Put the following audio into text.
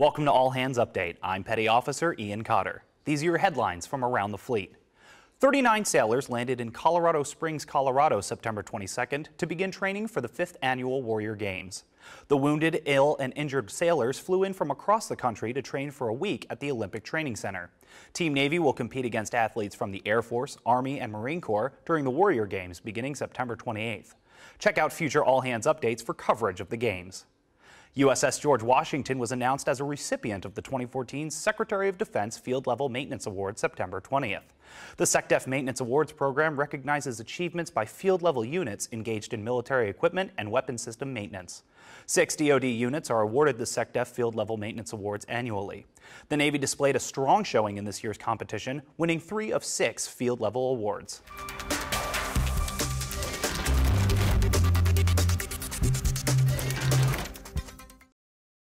Welcome to All Hands Update. I'm Petty Officer Ian Cotter. These are your headlines from around the fleet. 39 sailors landed in Colorado Springs, Colorado, September 22nd to begin training for the 5th Annual Warrior Games. The wounded, ill, and injured sailors flew in from across the country to train for a week at the Olympic Training Center. Team Navy will compete against athletes from the Air Force, Army, and Marine Corps during the Warrior Games beginning September 28th. Check out future All Hands updates for coverage of the Games. USS George Washington was announced as a recipient of the 2014 Secretary of Defense Field Level Maintenance Award September 20th. The SecDef Maintenance Awards program recognizes achievements by field level units engaged in military equipment and weapon system maintenance. Six DoD units are awarded the SecDef Field Level Maintenance Awards annually. The Navy displayed a strong showing in this year's competition, winning three of six field level awards.